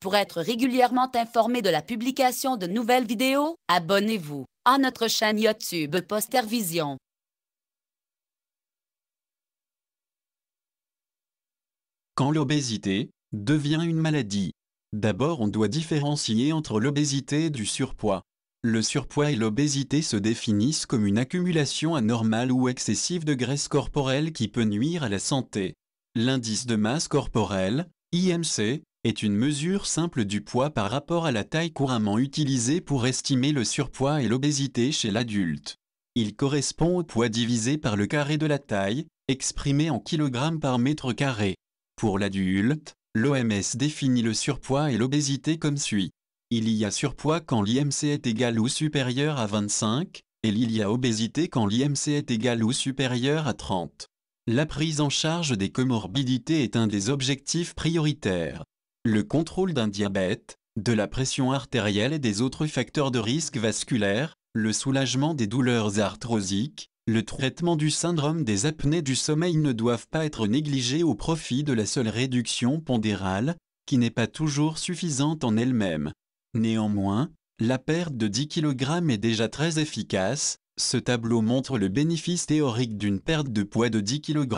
Pour être régulièrement informé de la publication de nouvelles vidéos, abonnez-vous à notre chaîne YouTube Postervision. Quand l'obésité devient une maladie, d'abord on doit différencier entre l'obésité et du surpoids. Le surpoids et l'obésité se définissent comme une accumulation anormale ou excessive de graisse corporelle qui peut nuire à la santé. L'indice de masse corporelle, IMC, est une mesure simple du poids par rapport à la taille couramment utilisée pour estimer le surpoids et l'obésité chez l'adulte. Il correspond au poids divisé par le carré de la taille, exprimé en kilogrammes par mètre carré. Pour l'adulte, l'OMS définit le surpoids et l'obésité comme suit. Il y a surpoids quand l'IMC est égal ou supérieur à 25, et il y a obésité quand l'IMC est égal ou supérieur à 30. La prise en charge des comorbidités est un des objectifs prioritaires le contrôle d'un diabète, de la pression artérielle et des autres facteurs de risque vasculaire, le soulagement des douleurs arthrosiques, le traitement du syndrome des apnées du sommeil ne doivent pas être négligés au profit de la seule réduction pondérale, qui n'est pas toujours suffisante en elle-même. Néanmoins, la perte de 10 kg est déjà très efficace, ce tableau montre le bénéfice théorique d'une perte de poids de 10 kg,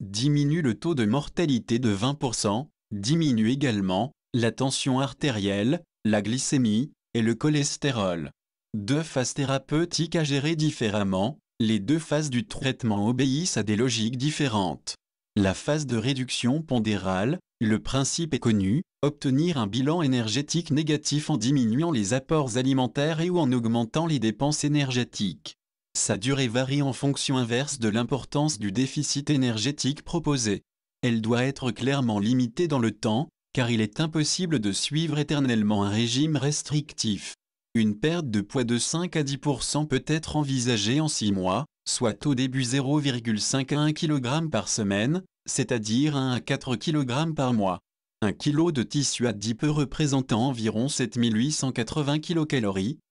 diminue le taux de mortalité de 20%, Diminue également la tension artérielle, la glycémie et le cholestérol. Deux phases thérapeutiques à gérer différemment, les deux phases du traitement obéissent à des logiques différentes. La phase de réduction pondérale, le principe est connu, obtenir un bilan énergétique négatif en diminuant les apports alimentaires et ou en augmentant les dépenses énergétiques. Sa durée varie en fonction inverse de l'importance du déficit énergétique proposé elle doit être clairement limitée dans le temps, car il est impossible de suivre éternellement un régime restrictif. Une perte de poids de 5 à 10% peut être envisagée en 6 mois, soit au début 0,5 à 1 kg par semaine, c'est-à-dire 1 à 4 kg par mois. Un kilo de tissu adipeux représentant environ 7880 kcal,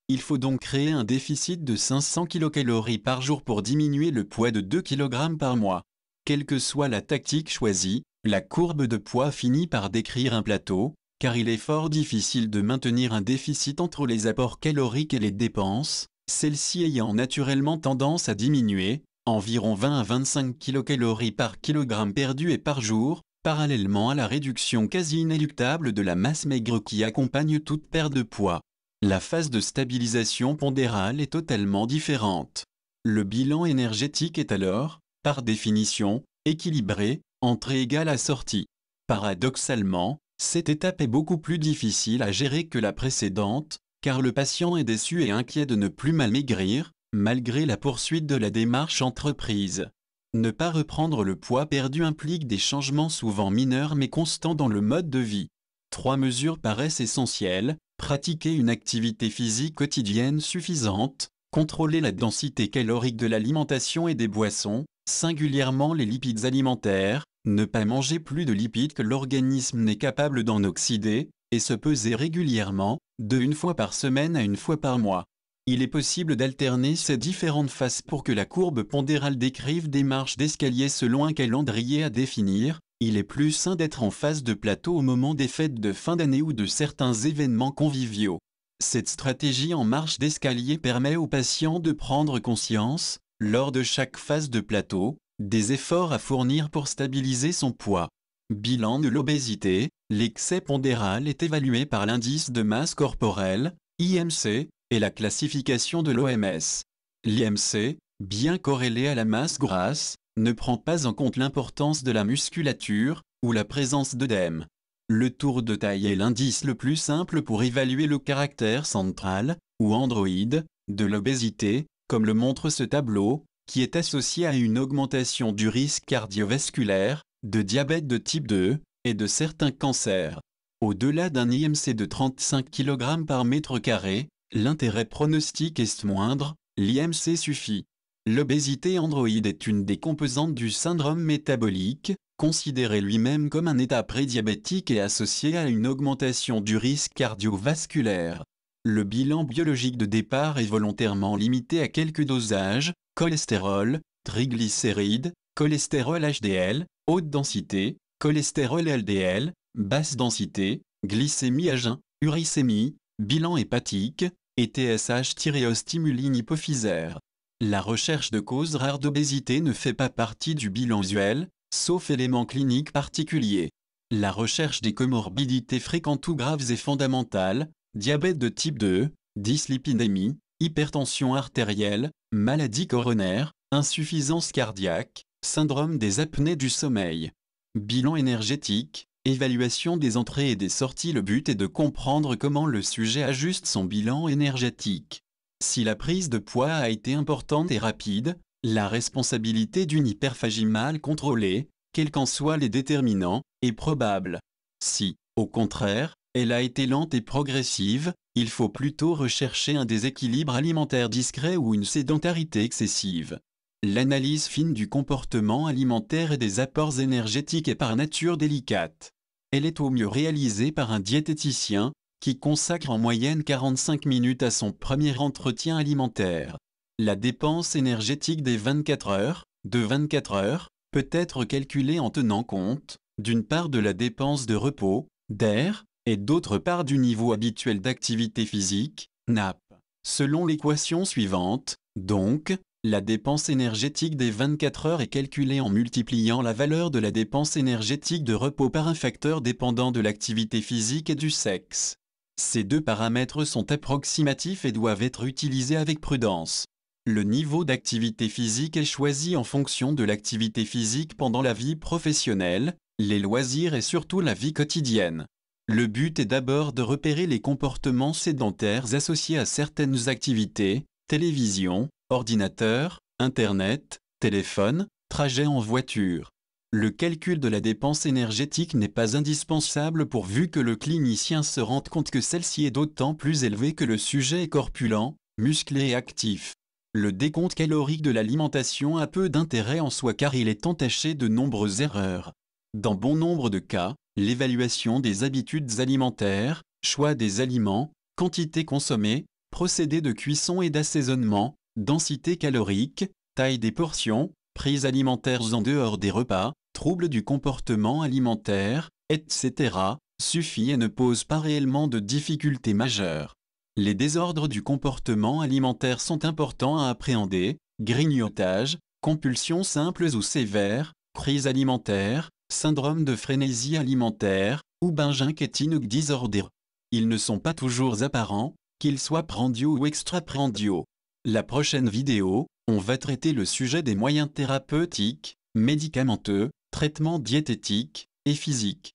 il faut donc créer un déficit de 500 kcal par jour pour diminuer le poids de 2 kg par mois. Quelle que soit la tactique choisie, la courbe de poids finit par décrire un plateau, car il est fort difficile de maintenir un déficit entre les apports caloriques et les dépenses, celles-ci ayant naturellement tendance à diminuer, environ 20 à 25 kcal par kilogramme perdu et par jour, parallèlement à la réduction quasi inéluctable de la masse maigre qui accompagne toute perte de poids. La phase de stabilisation pondérale est totalement différente. Le bilan énergétique est alors, par définition, équilibrée, entrée égale à sortie. Paradoxalement, cette étape est beaucoup plus difficile à gérer que la précédente, car le patient est déçu et inquiet de ne plus mal maigrir, malgré la poursuite de la démarche entreprise. Ne pas reprendre le poids perdu implique des changements souvent mineurs mais constants dans le mode de vie. Trois mesures paraissent essentielles, pratiquer une activité physique quotidienne suffisante, contrôler la densité calorique de l'alimentation et des boissons, singulièrement les lipides alimentaires, ne pas manger plus de lipides que l'organisme n'est capable d'en oxyder, et se peser régulièrement, de une fois par semaine à une fois par mois. Il est possible d'alterner ces différentes phases pour que la courbe pondérale décrive des marches d'escalier selon un calendrier à définir. Il est plus sain d'être en phase de plateau au moment des fêtes de fin d'année ou de certains événements conviviaux. Cette stratégie en marche d'escalier permet aux patients de prendre conscience, lors de chaque phase de plateau, des efforts à fournir pour stabiliser son poids. Bilan de l'obésité, l'excès pondéral est évalué par l'indice de masse corporelle, IMC, et la classification de l'OMS. L'IMC, bien corrélé à la masse grasse, ne prend pas en compte l'importance de la musculature, ou la présence d'œdème. Le tour de taille est l'indice le plus simple pour évaluer le caractère central, ou androïde, de l'obésité, comme le montre ce tableau, qui est associé à une augmentation du risque cardiovasculaire, de diabète de type 2 et de certains cancers. Au-delà d'un IMC de 35 kg par mètre carré, l'intérêt pronostique est moindre, l'IMC suffit. L'obésité androïde est une des composantes du syndrome métabolique, considéré lui-même comme un état prédiabétique et associé à une augmentation du risque cardiovasculaire. Le bilan biologique de départ est volontairement limité à quelques dosages, cholestérol, triglycérides, cholestérol HDL, haute densité, cholestérol LDL, basse densité, glycémie à jeun, uricémie, bilan hépatique, et TSH-stimuline hypophysaire. La recherche de causes rares d'obésité ne fait pas partie du bilan usuel, sauf éléments cliniques particuliers. La recherche des comorbidités fréquentes ou graves est fondamentale, diabète de type 2, dyslipidémie, hypertension artérielle, maladie coronaire, insuffisance cardiaque, syndrome des apnées du sommeil. Bilan énergétique, évaluation des entrées et des sorties. Le but est de comprendre comment le sujet ajuste son bilan énergétique. Si la prise de poids a été importante et rapide, la responsabilité d'une hyperphagie mal contrôlée, quels qu'en soient les déterminants, est probable. Si, au contraire, elle a été lente et progressive, il faut plutôt rechercher un déséquilibre alimentaire discret ou une sédentarité excessive. L'analyse fine du comportement alimentaire et des apports énergétiques est par nature délicate. Elle est au mieux réalisée par un diététicien, qui consacre en moyenne 45 minutes à son premier entretien alimentaire. La dépense énergétique des 24 heures, de 24 heures, peut être calculée en tenant compte, d'une part de la dépense de repos, d'air, et d'autre part du niveau habituel d'activité physique, NAP. Selon l'équation suivante, donc, la dépense énergétique des 24 heures est calculée en multipliant la valeur de la dépense énergétique de repos par un facteur dépendant de l'activité physique et du sexe. Ces deux paramètres sont approximatifs et doivent être utilisés avec prudence. Le niveau d'activité physique est choisi en fonction de l'activité physique pendant la vie professionnelle, les loisirs et surtout la vie quotidienne. Le but est d'abord de repérer les comportements sédentaires associés à certaines activités, télévision, ordinateur, Internet, téléphone, trajet en voiture. Le calcul de la dépense énergétique n'est pas indispensable pourvu que le clinicien se rende compte que celle-ci est d'autant plus élevée que le sujet est corpulent, musclé et actif. Le décompte calorique de l'alimentation a peu d'intérêt en soi car il est entaché de nombreuses erreurs. Dans bon nombre de cas, l'évaluation des habitudes alimentaires, choix des aliments, quantité consommée, procédés de cuisson et d'assaisonnement, densité calorique, taille des portions, prises alimentaires en dehors des repas, troubles du comportement alimentaire, etc., suffit et ne pose pas réellement de difficultés majeures. Les désordres du comportement alimentaire sont importants à appréhender, grignotage, compulsions simples ou sévères, crise alimentaire, syndrome de frénésie alimentaire, ou binge eating disorder. Ils ne sont pas toujours apparents, qu'ils soient prandiaux ou extraprandiaux. La prochaine vidéo, on va traiter le sujet des moyens thérapeutiques, médicamenteux, traitements diététiques et physiques.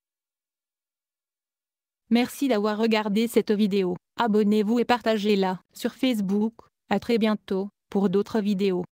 Merci d'avoir regardé cette vidéo. Abonnez-vous et partagez-la sur Facebook. À très bientôt pour d'autres vidéos.